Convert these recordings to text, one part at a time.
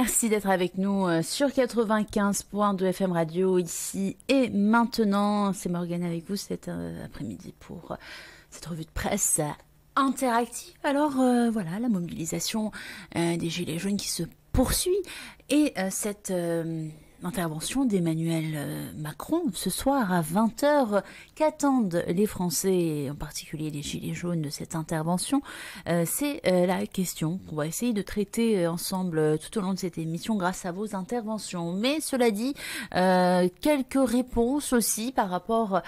Merci d'être avec nous euh, sur 95.2 FM Radio ici et maintenant. C'est Morgane avec vous cet euh, après-midi pour euh, cette revue de presse interactive. Alors voilà, la mobilisation des Gilets jaunes qui se poursuit et cette L'intervention d'Emmanuel euh, Macron ce soir à 20h. Qu'attendent les Français, en particulier les Gilets jaunes, de cette intervention euh, C'est euh, la question qu'on va essayer de traiter ensemble tout au long de cette émission grâce à vos interventions. Mais cela dit, quelques réponses aussi par rapport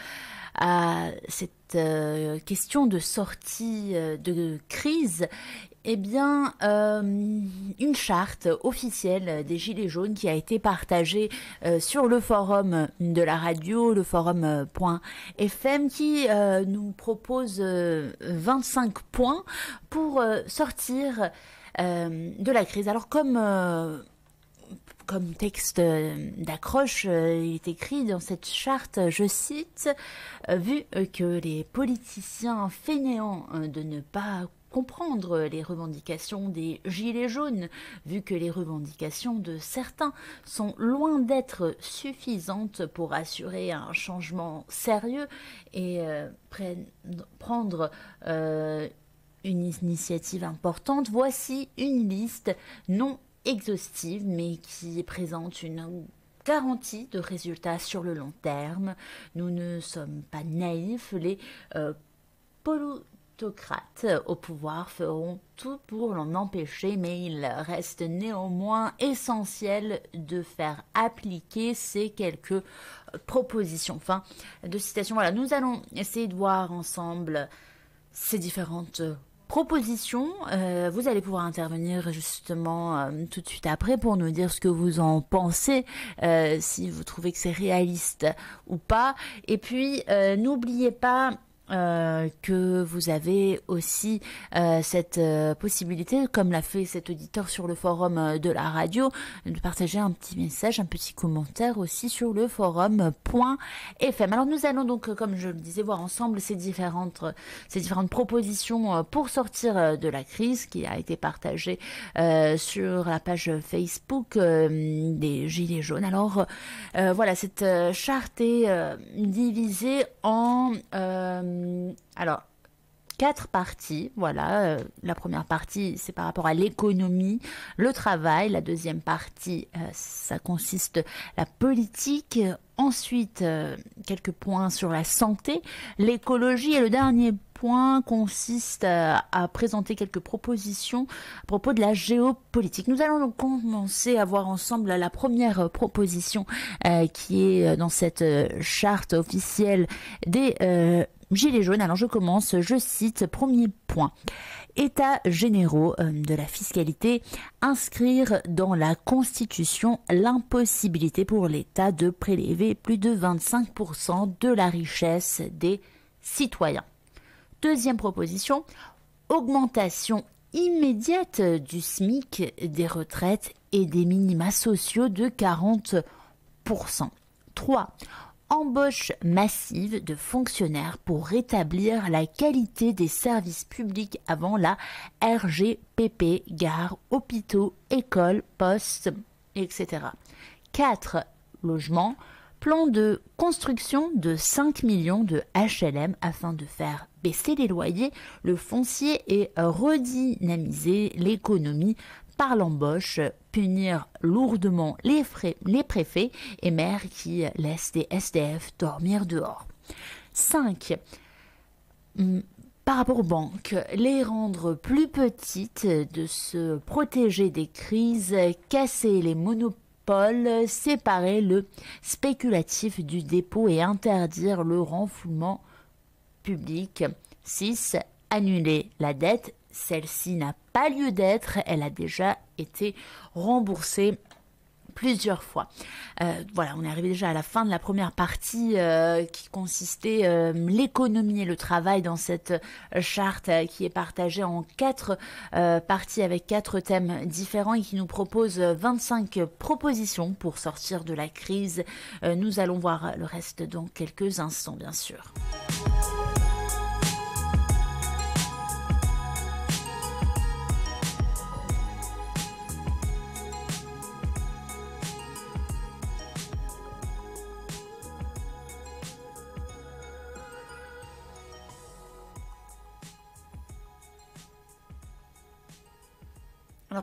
à cette question de sortie de crise eh bien, euh, une charte officielle des Gilets jaunes qui a été partagée euh, sur le forum de la radio, le forum.fm, euh, qui nous propose 25 points pour sortir de la crise. Alors comme comme texte d'accroche, il est écrit dans cette charte, je cite, vu que les politiciens fainéants de ne pas comprendre les revendications des Gilets jaunes, vu que les revendications de certains sont loin d'être suffisantes pour assurer un changement sérieux et euh, prendre euh, une initiative importante. Voici une liste non exhaustive, mais qui présente une garantie de résultats sur le long terme. Nous ne sommes pas naïfs, les euh, autocrates au pouvoir feront tout pour l'en empêcher, mais il reste néanmoins essentiel de faire appliquer ces quelques euh, propositions. Fin de citation. Voilà, nous allons essayer de voir ensemble ces différentes euh, propositions. Euh, vous allez pouvoir intervenir justement tout de suite après pour nous dire ce que vous en pensez, si vous trouvez que c'est réaliste ou pas. Et puis, n'oubliez pas euh, que vous avez aussi euh, cette euh, possibilité, comme l'a fait cet auditeur sur le forum de la radio, de partager un petit message, un petit commentaire aussi sur le forum.fm. Alors nous allons donc, comme je le disais, voir ensemble ces différentes, ces différentes propositions pour sortir de la crise qui a été partagée sur la page Facebook des Gilets jaunes. Alors voilà, cette charte est divisée en... Euh, alors, quatre parties. Voilà, euh, la première partie, c'est par rapport à l'économie, le travail. La deuxième partie, euh, ça consiste la politique. Ensuite, quelques points sur la santé, l'écologie et le dernier point consiste à, à, présenter quelques propositions à propos de la géopolitique. Nous allons donc commencer à voir ensemble la première proposition qui est dans cette charte officielle des Gilets jaunes. Alors je commence, je cite, premier point. État généraux euh, de la fiscalité, inscrire dans la Constitution l'impossibilité pour l'État de prélever plus de 25% de la richesse des citoyens. Deuxième proposition, augmentation immédiate du SMIC, des retraites et des minima sociaux de 40%. 3 embauche massive de fonctionnaires pour rétablir la qualité des services publics avant la RGPP, gare, hôpitaux, écoles, postes, etc. 4. Logements. Plan de construction de 5 millions de HLM afin de faire baisser les loyers, le foncier et redynamiser l'économie par l'embauche, punir lourdement les, préfets et maires qui laissent des SDF dormir dehors. 5. Hmm, par rapport aux banques, les rendre plus petites, de se protéger des crises, casser les monopoles séparer le spéculatif du dépôt et interdire le renflouement public. 6. Annuler la dette celle-ci n'a pas lieu d'être, elle a déjà été remboursée plusieurs fois. Euh, voilà, on est arrivé déjà à la fin de la première partie euh, qui consistait euh, l'économie et le travail dans cette charte qui est partagée en quatre parties avec quatre thèmes différents et qui nous propose 25 propositions pour sortir de la crise. nous allons voir le reste dans quelques instants, bien sûr.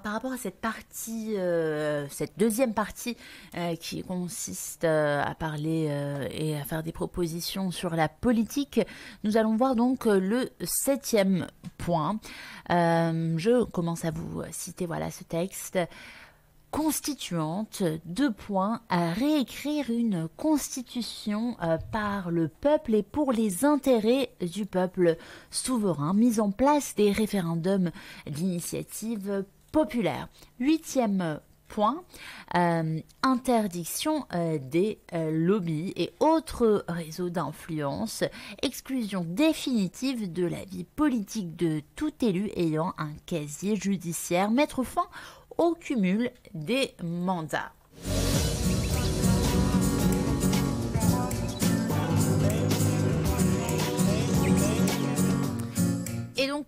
par rapport à cette partie, euh, cette deuxième partie euh, qui consiste euh, à parler et à faire des propositions sur la politique, nous allons voir donc le septième point. je commence à vous citer voilà ce texte constituante, deux points, à réécrire une constitution par le peuple et pour les intérêts du peuple souverain, mise en place des référendums d'initiative populaire. Huitième euh, point, euh, interdiction euh, des lobbies et autres réseaux d'influence, exclusion définitive de la vie politique de tout élu ayant un casier judiciaire, mettre fin au cumul des mandats.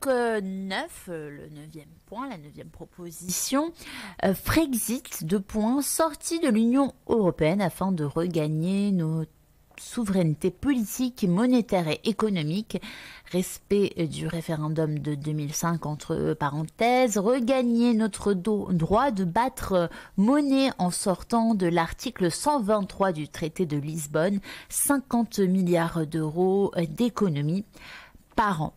donc 9, euh, euh, le neuvième point, la neuvième proposition, euh, Frexit, deux points, sortie de l'Union européenne afin de regagner nos souveraineté politique, monétaire et économique, respect du référendum de 2005 entre parenthèses, regagner notre droit de battre monnaie en sortant de l'article 123 du traité de Lisbonne, 50 milliards d'euros d'économie par an.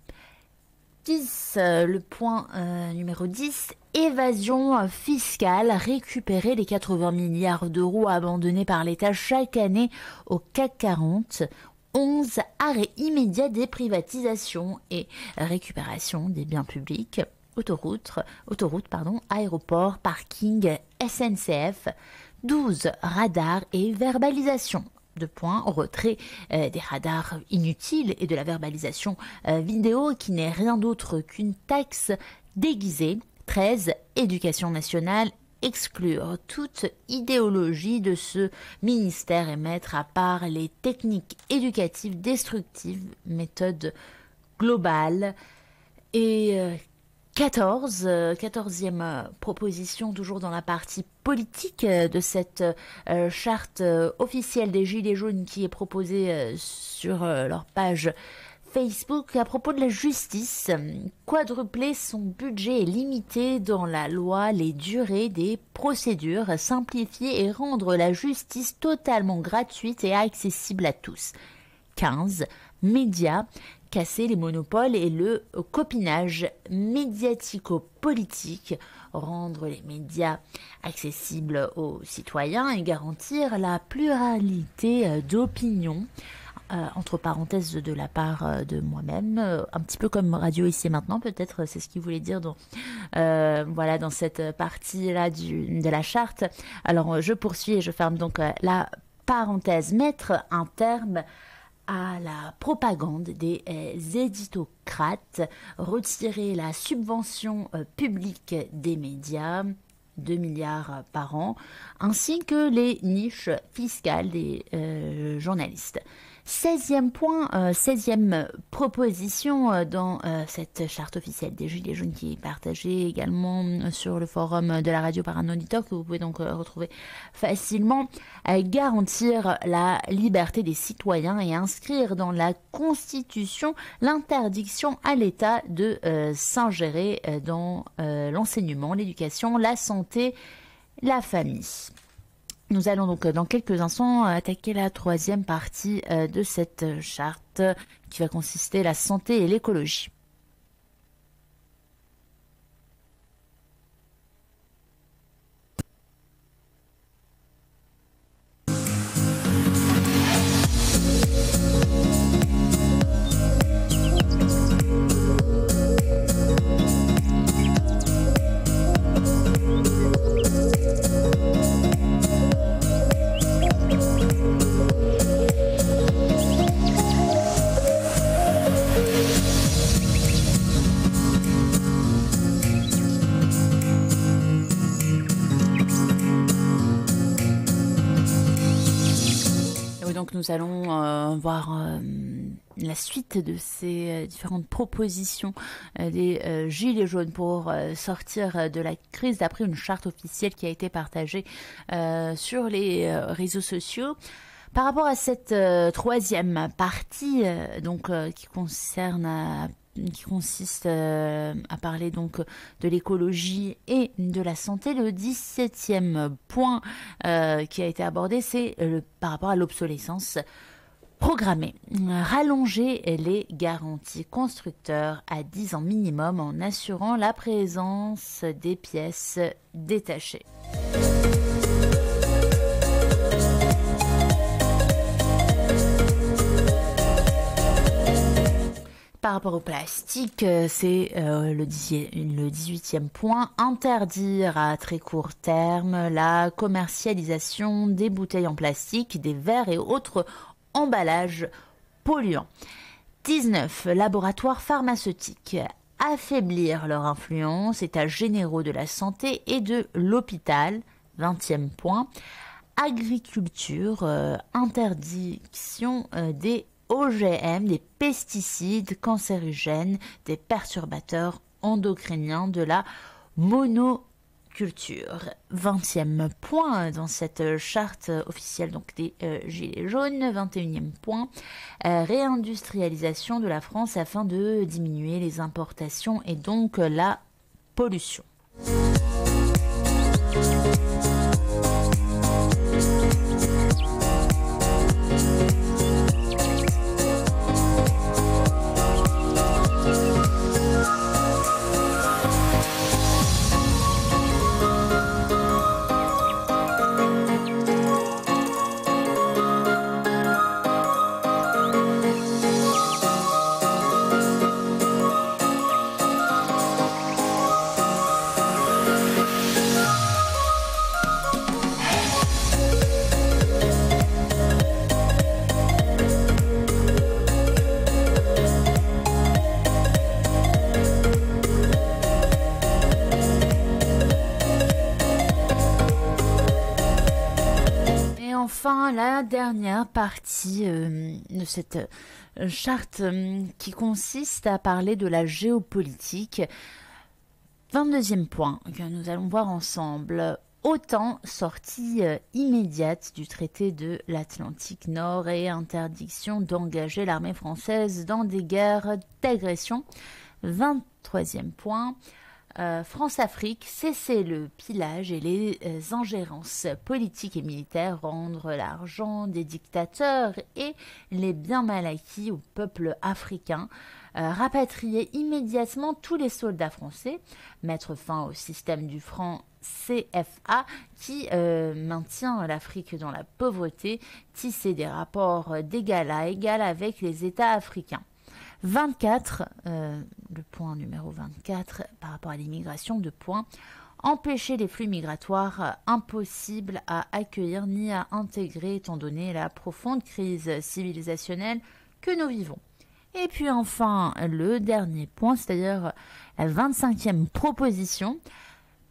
10, euh, le point euh, numéro 10, évasion fiscale, récupérer les 80 milliards d'euros abandonnés par l'État chaque année au CAC 40. 11, arrêt immédiat des privatisations et récupération des biens publics, autoroutes, autoroute, pardon, aéroports, parking, SNCF. 12, radar et verbalisation de points, au retrait euh, des radars inutiles et de la verbalisation euh, vidéo qui n'est rien d'autre qu'une taxe déguisée. 13. Éducation nationale exclure toute idéologie de ce ministère et mettre à part les techniques éducatives destructives, méthode globale et euh, 14, 14e euh, euh, proposition, toujours dans la partie politique euh, de cette charte officielle des Gilets jaunes qui est proposée sur leur page Facebook à propos de la justice. Quadrupler son budget et limiter dans la loi les durées des procédures, simplifier et rendre la justice totalement gratuite et accessible à tous. 15, médias, casser les monopoles et le copinage médiatico-politique, rendre les médias accessibles aux citoyens et garantir la pluralité euh, d'opinion euh, entre parenthèses de la part euh, de moi-même, un petit peu comme Radio ici et maintenant, peut-être c'est ce qu'il voulait dire dans, voilà, dans cette partie-là de la charte. Alors je poursuis et je ferme donc la parenthèse, mettre un terme à la propagande des euh, éditocrates, retirer la subvention euh, publique des médias, 2 milliards par an, ainsi que les niches fiscales des euh, journalistes. 16 point, euh, seizième 16e proposition euh, dans euh, cette charte officielle des Gilets jaunes qui est partagée également sur le forum de la radio par un auditeur que vous pouvez donc retrouver facilement, garantir la liberté des citoyens et inscrire dans la Constitution l'interdiction à l'État de s'ingérer dans l'enseignement, l'éducation, la santé, la famille. Nous allons donc euh, dans quelques instants euh, attaquer la troisième partie euh, de cette charte qui va consister la santé et l'écologie. donc nous allons euh, voir euh, la suite de ces euh, différentes propositions des Gilets jaunes pour sortir de la crise d'après une charte officielle qui a été partagée sur les réseaux sociaux. Par rapport à cette troisième partie, donc qui concerne qui consiste euh, à parler donc de l'écologie et de la santé. Le 17e point euh, qui a été abordé, c'est par rapport à l'obsolescence programmée. Rallonger les garanties constructeurs à 10 ans minimum en assurant la présence des pièces détachées. par rapport au plastique, euh, c'est euh, le, 18e point, interdire à très court terme la commercialisation des bouteilles en plastique, des verres et autres emballages polluants. 19. Laboratoires pharmaceutiques. Affaiblir leur influence, états généraux de la santé et de l'hôpital. 20e point agriculture, euh, interdiction des OGM, des pesticides cancérigènes, des perturbateurs endocriniens de la monoculture. 20e point dans cette charte officielle donc des euh, Gilets jaunes. 21e point, euh, réindustrialisation de la France afin de diminuer les importations et donc la pollution. enfin la dernière partie euh, de cette euh, charte euh, qui consiste à parler de la géopolitique. 22e point que nous allons voir ensemble. Autant sortie immédiate du traité de l'Atlantique Nord et interdiction d'engager l'armée française dans des guerres d'agression. 23e point. Euh, France-Afrique, cesser le pillage et les euh, ingérences politiques et militaires, rendre l'argent des dictateurs et les biens mal acquis au peuple africain, euh, rapatrier immédiatement tous les soldats français, mettre fin au système du franc CFA qui maintient l'Afrique dans la pauvreté, tisser des rapports d'égal à égal avec les États africains. 24, euh, le point numéro 24 par rapport à l'immigration, de points, empêcher les flux migratoires euh, impossibles à accueillir ni à intégrer étant donné la profonde crise civilisationnelle que nous vivons. Et puis enfin, le dernier point, cest d'ailleurs la 25e proposition,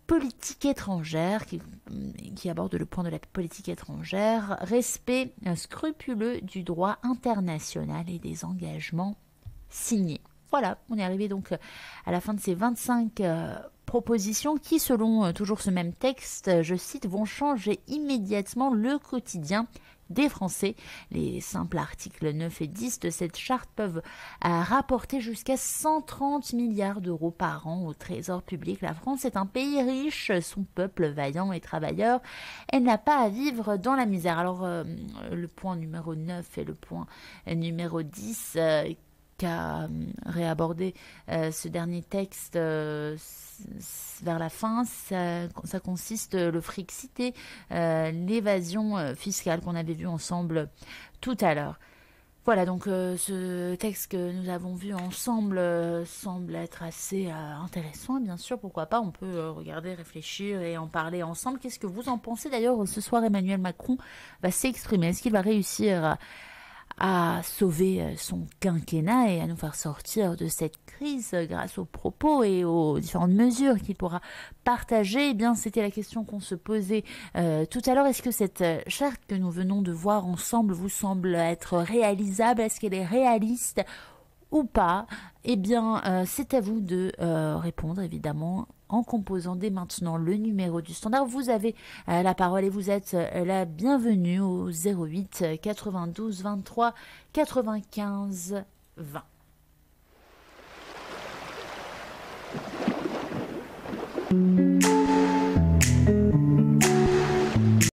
politique étrangère, qui, euh, qui, aborde le point de la politique étrangère, respect scrupuleux du droit international et des engagements signé. Voilà, on est arrivé donc euh, à la fin de ces 25 euh, propositions qui, selon euh, toujours ce même texte, je cite, vont changer immédiatement le quotidien des Français. Les simples articles 9 et 10 de cette charte peuvent rapporter jusqu'à 130 milliards d'euros par an au trésor public. La France est un pays riche, son peuple vaillant et travailleur. Elle n'a pas à vivre dans la misère. Alors, le point numéro 9 et le point numéro 10 à euh, réaborder euh, ce dernier texte euh, vers la fin, ça, consiste le fric cité, l'évasion fiscale qu'on avait vu ensemble tout à l'heure. Voilà, donc ce texte que nous avons vu ensemble semble être assez intéressant, bien sûr, pourquoi pas, on peut regarder, réfléchir et en parler ensemble. Qu'est-ce que vous en pensez d'ailleurs Ce soir, Emmanuel Macron va s'exprimer. Est-ce qu'il va réussir à sauver euh, son quinquennat et à nous faire sortir de cette crise grâce aux propos et aux différentes mesures qu'il pourra partager, eh bien c'était la question qu'on se posait euh, tout à l'heure. Est-ce que cette charte que nous venons de voir ensemble vous semble être réalisable Est-ce qu'elle est réaliste ou pas Eh bien, euh, c'est à vous de répondre évidemment en composant dès maintenant le numéro du standard. Vous avez euh, la parole et vous êtes euh, la bienvenue au 08 92 23 95 20.